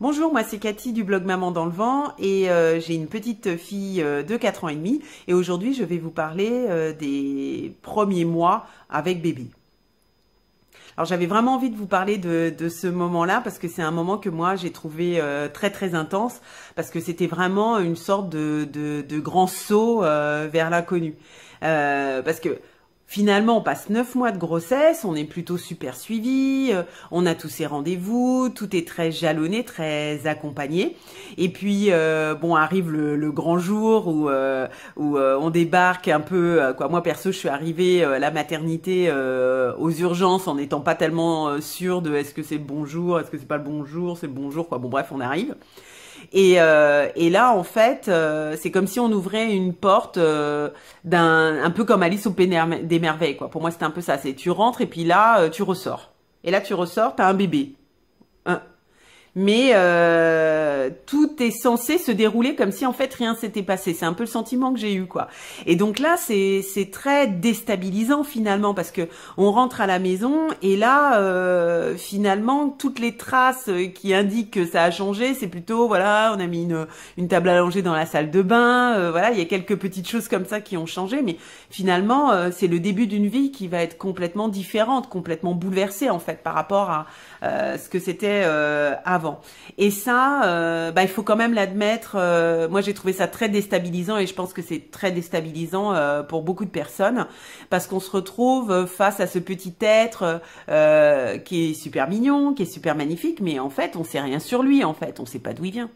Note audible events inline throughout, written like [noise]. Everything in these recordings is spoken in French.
Bonjour, moi c'est Cathy du blog Maman dans le vent et euh, j'ai une petite fille euh, de 4 ans et demi et aujourd'hui je vais vous parler euh, des premiers mois avec bébé. Alors j'avais vraiment envie de vous parler de, ce moment-là parce que c'est un moment que moi j'ai trouvé très très intense parce que c'était vraiment une sorte de, grand saut vers l'inconnu. parce que Finalement, on passe neuf mois de grossesse, on est plutôt super suivi, euh, on a tous ces rendez-vous, tout est très jalonné, très accompagné. Et puis, euh, bon, arrive le, grand jour où, euh, on débarque un peu. Quoi, moi perso, je suis arrivée à la maternité aux urgences en n'étant pas tellement sûre de est-ce que c'est le bonjour, est-ce que c'est pas le bon jour, c'est le bonjour, quoi. Bon, bref, on arrive. Euh, et, là, en fait, euh, c'est comme si on ouvrait une porte euh, d'un, un peu comme Alice au Pays des Merveilles, quoi. Pour moi, c'était un peu ça. C'est tu rentres et puis là, tu ressors. Et là, tu ressors, t'as un bébé mais euh, tout est censé se dérouler comme si en fait rien s'était passé. C'est un peu le sentiment que j'ai eu quoi. Et donc là, c'est très déstabilisant finalement parce que on rentre à la maison et là euh, finalement toutes les traces qui indiquent que ça a changé, c'est plutôt voilà, on a mis une une table à dans la salle de bain, euh, voilà, il y a quelques petites choses comme ça qui ont changé, mais finalement euh, c'est le début d'une vie qui va être complètement différente, complètement bouleversée en fait par rapport à euh, ce que c'était avant et ça, euh, bah, il faut quand même l'admettre. Euh, moi, j'ai trouvé ça très déstabilisant et je pense que c'est très déstabilisant euh, pour beaucoup de personnes parce qu'on se retrouve face à ce petit être qui est super mignon, qui est super magnifique, mais en fait, on sait rien sur lui. En fait, on sait pas d'où il vient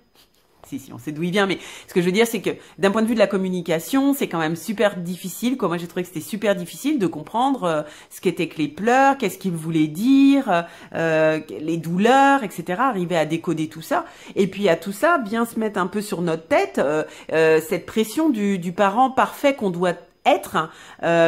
si, on sait d'où il vient, mais ce que je veux dire, c'est que d'un point de vue de la communication, c'est quand même super difficile, Moi, j'ai trouvé que c'était super difficile de comprendre euh, ce qu'étaient que les pleurs, qu'est-ce qu'ils voulaient dire, euh, euh, les douleurs, etc. Arriver à décoder tout ça. Et puis, à tout ça, bien se mettre un peu sur notre tête cette pression du, parent parfait qu'on doit être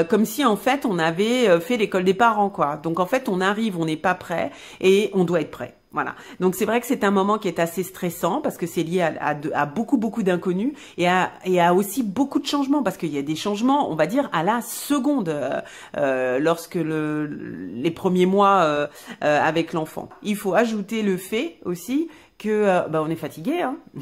comme si en fait on avait fait l'école des parents quoi. Donc en fait on arrive, on n'est pas prêt et on doit être prêt. Voilà. Donc c'est vrai que c'est un moment qui est assez stressant parce que c'est lié à, beaucoup beaucoup d'inconnus et à, et à aussi beaucoup de changements parce qu'il y a des changements, on va dire à la seconde euh, euh, lorsque les premiers mois euh, avec l'enfant. Il faut ajouter le fait aussi que euh, bah, on est fatigué. Hein [laughs]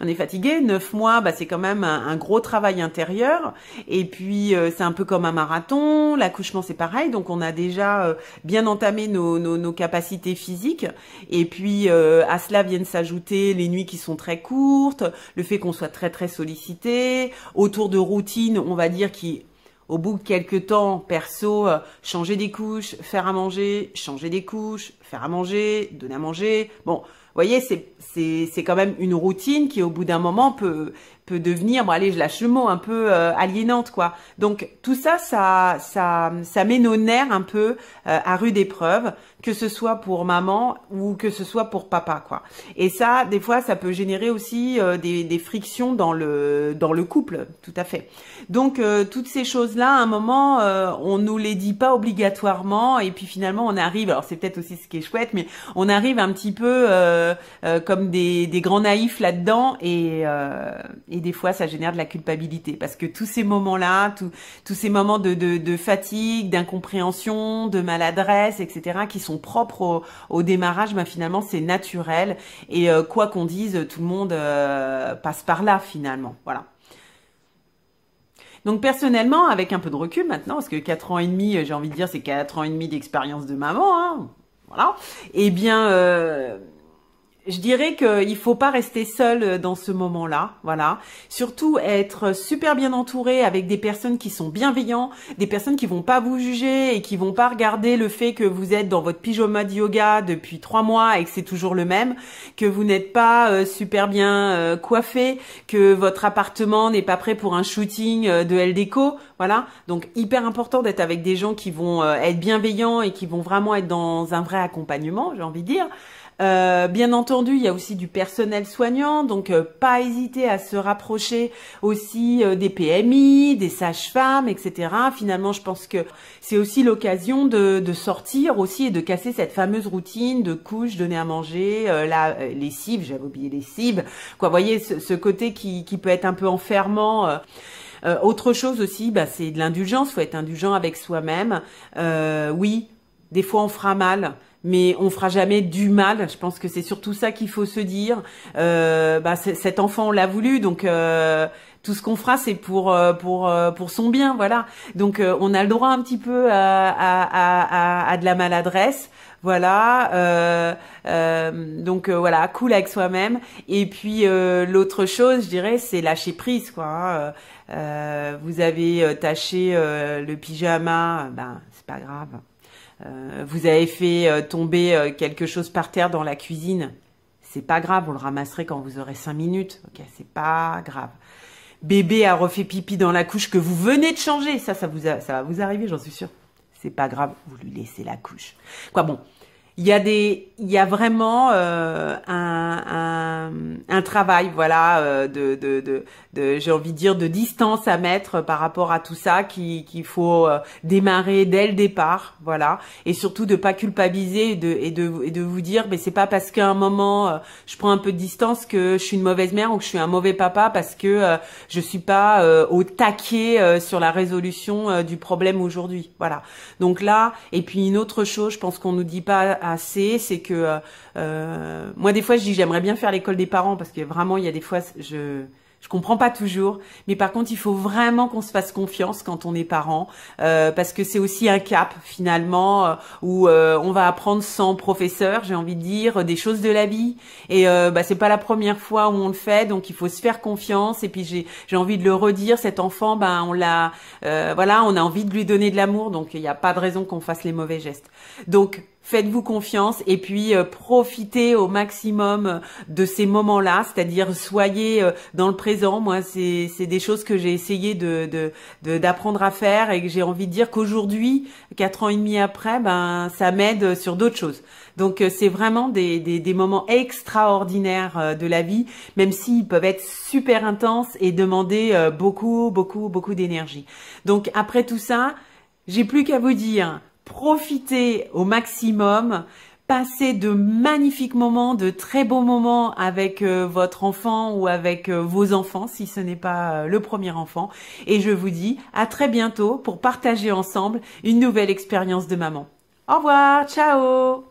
on est fatigué. Neuf mois, bah, c'est quand même un, gros travail intérieur. Et puis euh, c'est un peu comme un marathon. L'accouchement c'est pareil. Donc on a déjà euh, bien entamé nos, nos, capacités physiques. Et puis à cela viennent s'ajouter les nuits qui sont très courtes, le fait qu'on soit très très sollicité, autour de routines, on va dire qui au bout de quelques temps, perso, changer des couches, faire à manger, changer des couches, faire à manger, donner à manger. Bon, vous voyez, c'est quand même une routine qui, au bout d'un moment, peut, peut devenir, bon allez, je lâche le mot, un peu euh, aliénante, quoi. Donc, tout ça, ça, ça, ça met nos nerfs un peu euh, à rude épreuve, que ce soit pour maman ou que ce soit pour papa, quoi. Et ça, des fois, ça peut générer aussi euh, des, des, frictions dans le, dans le couple, tout à fait. Donc, toutes ces choses-là, à un moment, on nous les dit pas obligatoirement, et puis finalement, on arrive, alors c'est peut-être aussi ce qui est chouette, mais on arrive un petit peu... Euh, euh, comme des, grands naïfs là-dedans euh, et, des fois ça génère de la culpabilité parce que tous ces moments-là, tous ces moments de, fatigue, d'incompréhension, de maladresse, etc., qui sont propres au, démarrage, ben, finalement c'est naturel et quoi qu'on dise, tout le monde passe par là finalement. Voilà. Donc personnellement, avec un peu de recul maintenant, parce que 4 ans et demi, j'ai envie de dire, c'est 4 ans et demi d'expérience de maman, hein, voilà. Eh bien, je dirais qu'il faut pas rester seul euh, dans ce moment-là, voilà. Surtout être super bien entouré avec des personnes qui sont bienveillantes, des personnes qui vont pas vous juger et qui vont pas regarder le fait que vous êtes dans votre pyjama de yoga depuis trois mois et que c'est toujours le même, que vous n'êtes pas euh, super bien euh, coiffé, que votre appartement n'est pas prêt pour un shooting de LDECO, voilà. Donc hyper important d'être avec des gens qui vont être bienveillants et qui vont vraiment être dans un vrai accompagnement, j'ai envie de dire. Euh, bien entendu, il y a aussi du personnel soignant, donc euh, pas hésiter à se rapprocher aussi euh, des PMI, des sages-femmes, etc. Finalement, je pense que c'est aussi l'occasion de, sortir aussi et de casser cette fameuse routine de couche, donner à manger, la, les cibles, j'avais oublié les cibles, quoi, voyez, ce, côté qui, qui, peut être un peu enfermant. autre chose aussi, bah, c'est de l'indulgence. Faut être indulgent avec soi-même. oui, des fois, on fera mal, mais on fera jamais du mal. Je pense que c'est surtout ça qu'il faut se dire. Euh, bah, cet enfant, on l'a voulu, donc euh, tout ce qu'on fera, c'est pour euh, pour euh, pour son bien, voilà. Donc, on a le droit un petit peu à, à, de la maladresse. Voilà, donc voilà, cool avec soi-même. Et puis l'autre chose, je dirais, c'est lâcher prise, quoi. Hein. vous avez taché le pyjama, ben c'est pas grave euh, vous avez fait euh, tomber euh, quelque chose par terre dans la cuisine, c'est pas grave, on le ramasserez quand vous aurez 5 minutes. Ok, c'est pas grave. Bébé a refait pipi dans la couche que vous venez de changer. Ça, ça, ça va vous arriver, j'en suis sûre. C'est pas grave, vous lui laissez la couche. Quoi bon, il y a des il y a vraiment euh, un, un, un, travail voilà euh, de de, de, de j'ai envie de dire de distance à mettre par rapport à tout ça qui qu'il faut euh, démarrer dès le départ voilà et surtout de pas culpabiliser et de et de, et de vous dire mais c'est pas parce qu'à un moment je prends un peu de distance que je suis une mauvaise mère ou que je suis un mauvais papa parce que euh, je suis pas au taquet sur la résolution du problème aujourd'hui voilà donc là et puis une autre chose je pense qu'on nous dit pas assez, c'est que euh, euh, moi des fois je dis j'aimerais bien faire l'école des parents parce que vraiment il y a des fois je je comprends pas toujours, mais par contre, il faut vraiment qu'on se fasse confiance quand on est parent, euh, parce que c'est aussi un cap finalement où on va apprendre sans professeur, j'ai envie de dire, des choses de la vie. Et bah, c'est pas la première fois où on le fait, donc il faut se faire confiance. Et puis j'ai j'ai envie de le redire, cet enfant, ben on l'a, voilà, on a envie de lui donner de l'amour, donc il n'y a pas de raison qu'on fasse les mauvais gestes. Donc faites-vous confiance et puis euh, profitez au maximum euh, de ces moments-là, c'est-à-dire soyez euh, dans le présent. Moi, c'est des choses que j'ai essayé d'apprendre à faire et que j'ai envie de dire qu'aujourd'hui, quatre ans et demi après, ben ça m'aide sur d'autres choses. Donc c'est vraiment des, des, des, moments extraordinaires de la vie, même s'ils peuvent être super intenses et demander beaucoup, beaucoup, beaucoup d'énergie. Donc après tout ça, j'ai plus qu'à vous dire profitez au maximum, passez de magnifiques moments, de très beaux moments avec euh, votre enfant ou avec euh, vos enfants si ce n'est pas euh, le premier enfant. Et je vous dis à très bientôt pour partager ensemble une nouvelle expérience de maman. Au revoir, ciao